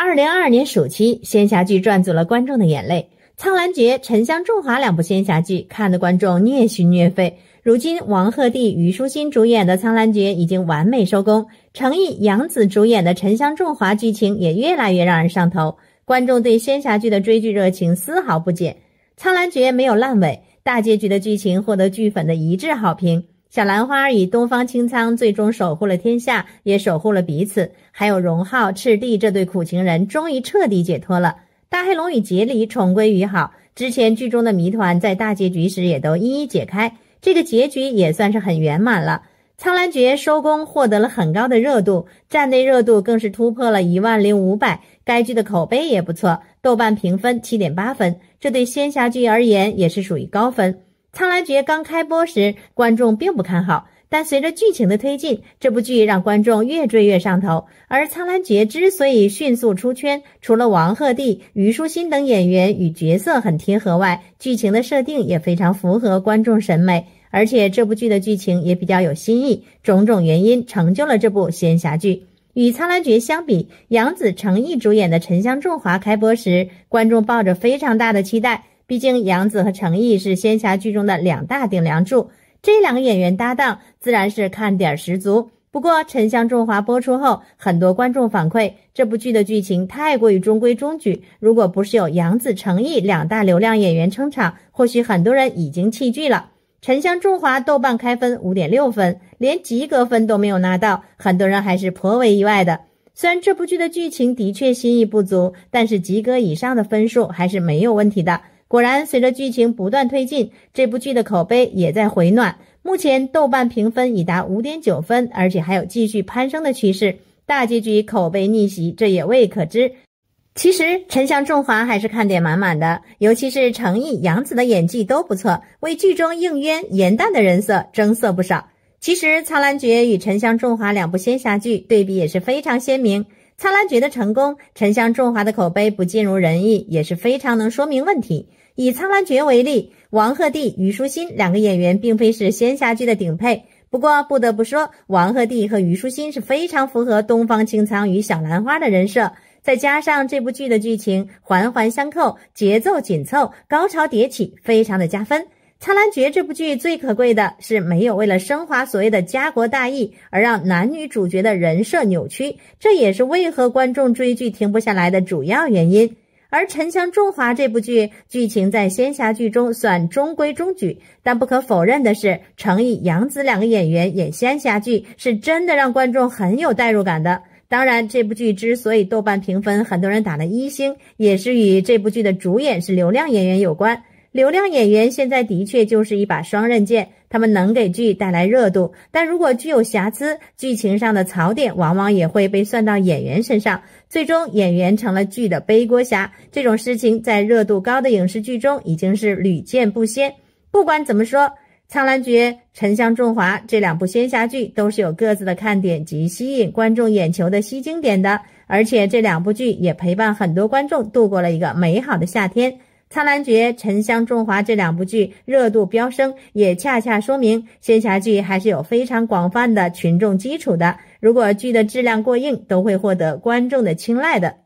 二零二二年暑期，仙侠剧赚足了观众的眼泪，《苍兰诀》《沉香重华》两部仙侠剧看得观众虐心虐肺。如今，王鹤棣、虞书欣主演的《苍兰诀》已经完美收工，程毅、杨紫主演的《沉香重华》剧情也越来越让人上头，观众对仙侠剧的追剧热情丝毫不减。《苍兰诀》没有烂尾，大结局的剧情获得剧粉的一致好评。小兰花与东方青苍最终守护了天下，也守护了彼此。还有荣浩、赤帝这对苦情人，终于彻底解脱了。大黑龙与杰里重归于好，之前剧中的谜团在大结局时也都一一解开。这个结局也算是很圆满了。《苍兰诀》收工获得了很高的热度，站内热度更是突破了一万零五百。该剧的口碑也不错，豆瓣评分七点八分，这对仙侠剧而言也是属于高分。《苍兰诀》刚开播时，观众并不看好，但随着剧情的推进，这部剧让观众越追越上头。而《苍兰诀》之所以迅速出圈，除了王鹤棣、虞书欣等演员与角色很贴合外，剧情的设定也非常符合观众审美，而且这部剧的剧情也比较有新意，种种原因成就了这部仙侠剧。与《苍兰诀》相比，《杨紫、成毅主演的《沉香重华》开播时，观众抱着非常大的期待。毕竟杨紫和成毅是仙侠剧中的两大顶梁柱，这两个演员搭档自然是看点十足。不过《沉香重华》播出后，很多观众反馈这部剧的剧情太过于中规中矩。如果不是有杨紫、成毅两大流量演员撑场，或许很多人已经弃剧了。《沉香重华》豆瓣开分五点六分，连及格分都没有拿到，很多人还是颇为意外的。虽然这部剧的剧情的确心意不足，但是及格以上的分数还是没有问题的。果然，随着剧情不断推进，这部剧的口碑也在回暖。目前豆瓣评分已达五点九分，而且还有继续攀升的趋势。大结局口碑逆袭，这也未可知。其实《沉香重华》还是看点满满的，尤其是程毅、杨紫的演技都不错，为剧中应渊、严淡的人设增色不少。其实《苍兰诀》与《沉香重华》两部仙侠剧对比也是非常鲜明。《苍兰诀》的成功，沉香重华的口碑不尽如人意，也是非常能说明问题。以《苍兰诀》为例，王鹤棣、虞书欣两个演员并非是仙侠剧的顶配，不过不得不说，王鹤棣和虞书欣是非常符合东方青苍与小兰花的人设，再加上这部剧的剧情环环相扣，节奏紧凑，高潮迭起，非常的加分。《苍兰诀》这部剧最可贵的是没有为了升华所谓的家国大义而让男女主角的人设扭曲，这也是为何观众追剧停不下来的主要原因。而《沉香重华》这部剧剧情在仙侠剧中算中规中矩，但不可否认的是，成毅、杨紫两个演员演仙侠剧是真的让观众很有代入感的。当然，这部剧之所以豆瓣评分很多人打了一星，也是与这部剧的主演是流量演员有关。流量演员现在的确就是一把双刃剑，他们能给剧带来热度，但如果剧有瑕疵，剧情上的槽点往往也会被算到演员身上，最终演员成了剧的背锅侠。这种事情在热度高的影视剧中已经是屡见不鲜。不管怎么说，《苍兰诀》《沉香重华》这两部仙侠剧都是有各自的看点及吸引观众眼球的吸睛点的，而且这两部剧也陪伴很多观众度过了一个美好的夏天。《苍兰诀》《沉香中华》这两部剧热度飙升，也恰恰说明仙侠剧还是有非常广泛的群众基础的。如果剧的质量过硬，都会获得观众的青睐的。